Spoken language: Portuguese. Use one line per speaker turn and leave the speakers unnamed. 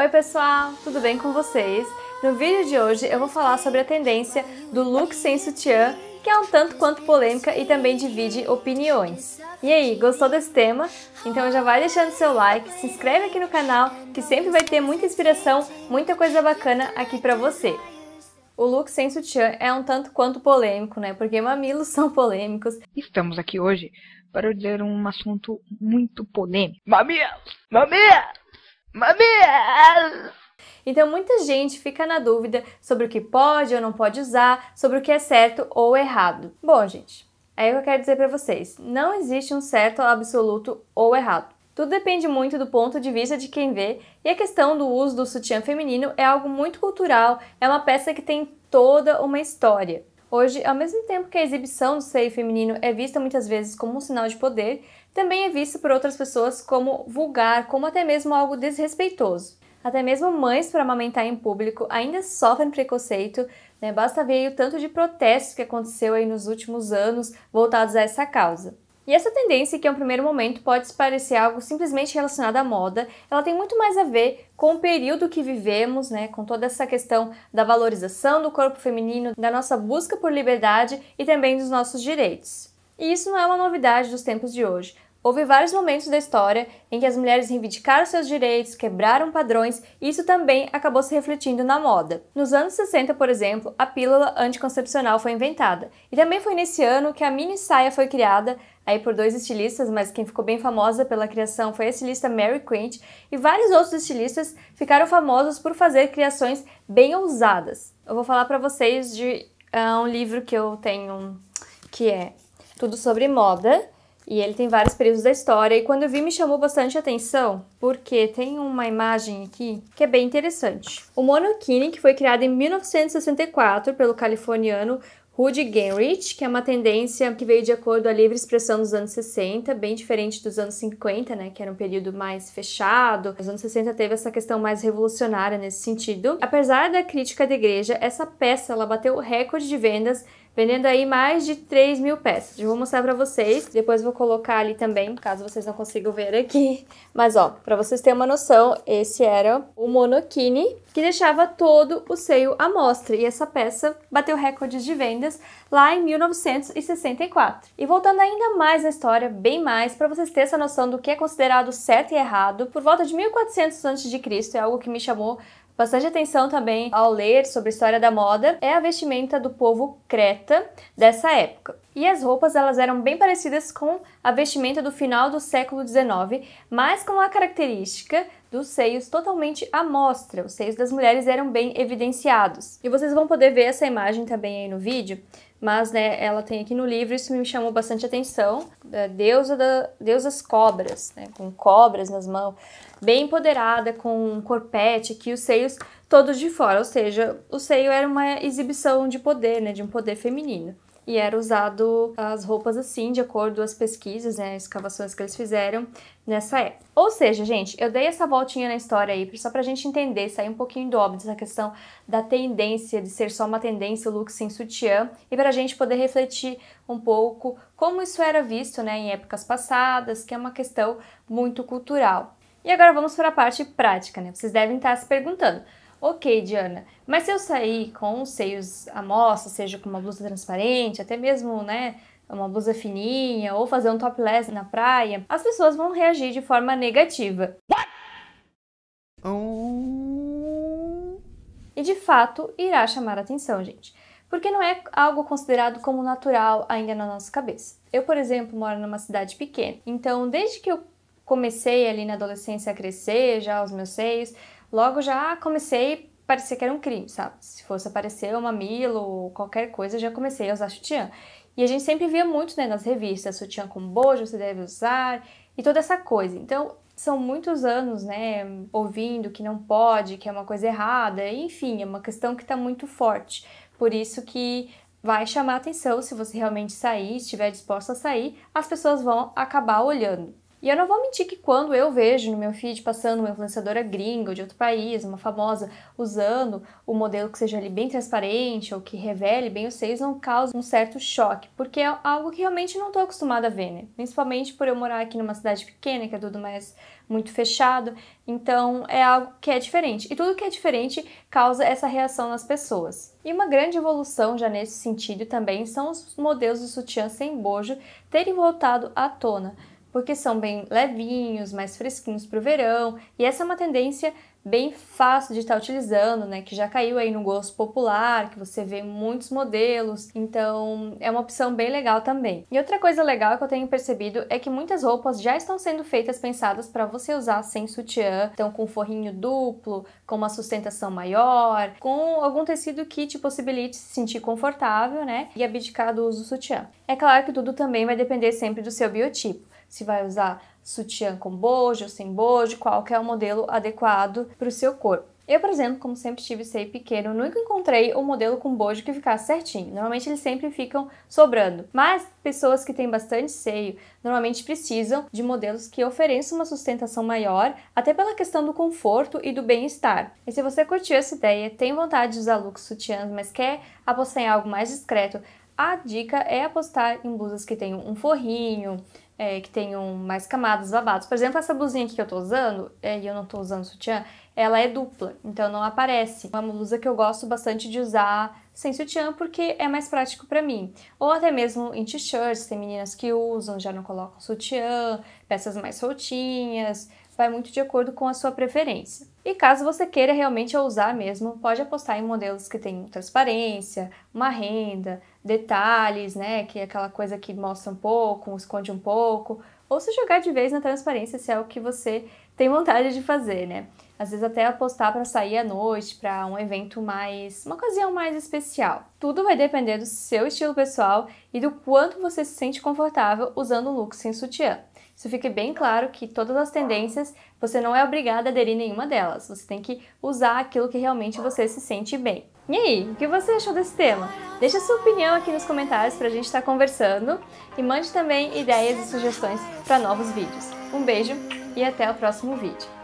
Oi pessoal, tudo bem com vocês? No vídeo de hoje eu vou falar sobre a tendência do look sem sutiã, que é um tanto quanto polêmica e também divide opiniões. E aí, gostou desse tema? Então já vai deixando seu like, se inscreve aqui no canal, que sempre vai ter muita inspiração, muita coisa bacana aqui pra você. O look sem sutiã é um tanto quanto polêmico, né? Porque mamilos são polêmicos. Estamos aqui hoje para dizer um assunto muito polêmico. Mamilos! Mamilos! Mamilos! Então muita gente fica na dúvida sobre o que pode ou não pode usar, sobre o que é certo ou errado. Bom, gente, é o que eu quero dizer para vocês. Não existe um certo absoluto ou errado. Tudo depende muito do ponto de vista de quem vê, e a questão do uso do sutiã feminino é algo muito cultural, é uma peça que tem toda uma história. Hoje, ao mesmo tempo que a exibição do seio feminino é vista muitas vezes como um sinal de poder, também é visto por outras pessoas como vulgar, como até mesmo algo desrespeitoso. Até mesmo mães para amamentar em público ainda sofrem preconceito, né? basta ver o tanto de protestos que aconteceu aí nos últimos anos voltados a essa causa. E essa tendência, que é um primeiro momento pode parecer algo simplesmente relacionado à moda, ela tem muito mais a ver com o período que vivemos, né, com toda essa questão da valorização do corpo feminino, da nossa busca por liberdade e também dos nossos direitos. E isso não é uma novidade dos tempos de hoje. Houve vários momentos da história em que as mulheres reivindicaram seus direitos, quebraram padrões, e isso também acabou se refletindo na moda. Nos anos 60, por exemplo, a pílula anticoncepcional foi inventada, e também foi nesse ano que a mini saia foi criada, aí por dois estilistas, mas quem ficou bem famosa pela criação foi a estilista Mary Quint, e vários outros estilistas ficaram famosos por fazer criações bem ousadas. Eu vou falar para vocês de uh, um livro que eu tenho, que é tudo sobre moda. E ele tem vários períodos da história. E quando eu vi, me chamou bastante atenção, porque tem uma imagem aqui que é bem interessante. O monokini, que foi criado em 1964 pelo californiano Rudy Genrich, que é uma tendência que veio de acordo à livre expressão dos anos 60, bem diferente dos anos 50, né, que era um período mais fechado. Os anos 60 teve essa questão mais revolucionária nesse sentido. Apesar da crítica da igreja, essa peça ela bateu o recorde de vendas vendendo aí mais de 3 mil peças. Eu vou mostrar para vocês, depois vou colocar ali também, caso vocês não consigam ver aqui. Mas ó, para vocês terem uma noção, esse era o monokini, que deixava todo o seio à mostra. E essa peça bateu recordes de vendas lá em 1964. E voltando ainda mais na história, bem mais, para vocês terem essa noção do que é considerado certo e errado, por volta de 1400 a.C. é algo que me chamou Bastante atenção também ao ler sobre a história da moda é a vestimenta do povo creta dessa época. E as roupas elas eram bem parecidas com a vestimenta do final do século XIX, mas com a característica dos seios totalmente à mostra. Os seios das mulheres eram bem evidenciados. E vocês vão poder ver essa imagem também aí no vídeo, mas né, ela tem aqui no livro, isso me chamou bastante atenção. Da deusa, da, deusas cobras, né, com cobras nas mãos, bem empoderada, com um corpete aqui, os seios todos de fora. Ou seja, o seio era uma exibição de poder, né, de um poder feminino e era usado as roupas assim, de acordo com as pesquisas, né, as escavações que eles fizeram nessa época. Ou seja, gente, eu dei essa voltinha na história aí só pra gente entender, sair um pouquinho do óbvio dessa questão da tendência, de ser só uma tendência o look sem sutiã, e pra gente poder refletir um pouco como isso era visto, né, em épocas passadas, que é uma questão muito cultural. E agora vamos para a parte prática, né? Vocês devem estar tá se perguntando, Ok, Diana, mas se eu sair com os seios à mostra, seja com uma blusa transparente, até mesmo, né, uma blusa fininha, ou fazer um topless na praia, as pessoas vão reagir de forma negativa. Oh. E de fato irá chamar a atenção, gente. Porque não é algo considerado como natural ainda na nossa cabeça. Eu, por exemplo, moro numa cidade pequena, então desde que eu comecei ali na adolescência a crescer, já os meus seios, Logo já comecei a parecer que era um crime, sabe? Se fosse aparecer um mamilo ou qualquer coisa, já comecei a usar sutiã. E a gente sempre via muito né, nas revistas, sutiã com bojo, você deve usar, e toda essa coisa. Então, são muitos anos, né, ouvindo que não pode, que é uma coisa errada, enfim, é uma questão que está muito forte. Por isso que vai chamar atenção se você realmente sair, estiver disposto a sair, as pessoas vão acabar olhando. E eu não vou mentir que quando eu vejo no meu feed passando uma influenciadora é gringa de outro país, uma famosa, usando o um modelo que seja ali bem transparente ou que revele bem os seios, não causa um certo choque, porque é algo que realmente não estou acostumada a ver, né? Principalmente por eu morar aqui numa cidade pequena, que é tudo mais muito fechado, então é algo que é diferente. E tudo que é diferente causa essa reação nas pessoas. E uma grande evolução já nesse sentido também são os modelos de sutiã sem bojo terem voltado à tona porque são bem levinhos, mais fresquinhos para o verão, e essa é uma tendência bem fácil de estar tá utilizando, né? Que já caiu aí no gosto popular, que você vê muitos modelos, então é uma opção bem legal também. E outra coisa legal que eu tenho percebido é que muitas roupas já estão sendo feitas pensadas para você usar sem sutiã, então com forrinho duplo, com uma sustentação maior, com algum tecido que te possibilite se sentir confortável, né? E abdicar do uso do sutiã. É claro que tudo também vai depender sempre do seu biotipo se vai usar sutiã com bojo ou sem bojo, qual é o modelo adequado para o seu corpo. Eu, por exemplo, como sempre tive seio pequeno, nunca encontrei um modelo com bojo que ficasse certinho. Normalmente eles sempre ficam sobrando. Mas pessoas que têm bastante seio normalmente precisam de modelos que ofereçam uma sustentação maior, até pela questão do conforto e do bem-estar. E se você curtiu essa ideia, tem vontade de usar looks sutiãs, mas quer apostar em algo mais discreto, a dica é apostar em blusas que tenham um forrinho, é, que tenham mais camadas, babados. Por exemplo, essa blusinha aqui que eu tô usando, é, e eu não tô usando sutiã, ela é dupla, então não aparece. É uma blusa que eu gosto bastante de usar sem sutiã porque é mais prático para mim. Ou até mesmo em t-shirts, tem meninas que usam, já não colocam sutiã, peças mais soltinhas, vai muito de acordo com a sua preferência. E caso você queira realmente ousar mesmo, pode apostar em modelos que têm transparência, uma renda, detalhes, né, que é aquela coisa que mostra um pouco, esconde um pouco, ou se jogar de vez na transparência se é o que você tem vontade de fazer, né? Às vezes até apostar para sair à noite, para um evento mais, uma ocasião mais especial. Tudo vai depender do seu estilo pessoal e do quanto você se sente confortável usando um look sem sutiã. Isso fique bem claro que todas as tendências, você não é obrigado a aderir nenhuma delas. Você tem que usar aquilo que realmente você se sente bem. E aí, o que você achou desse tema? Deixa sua opinião aqui nos comentários para a gente estar tá conversando e mande também ideias e sugestões para novos vídeos. Um beijo e até o próximo vídeo.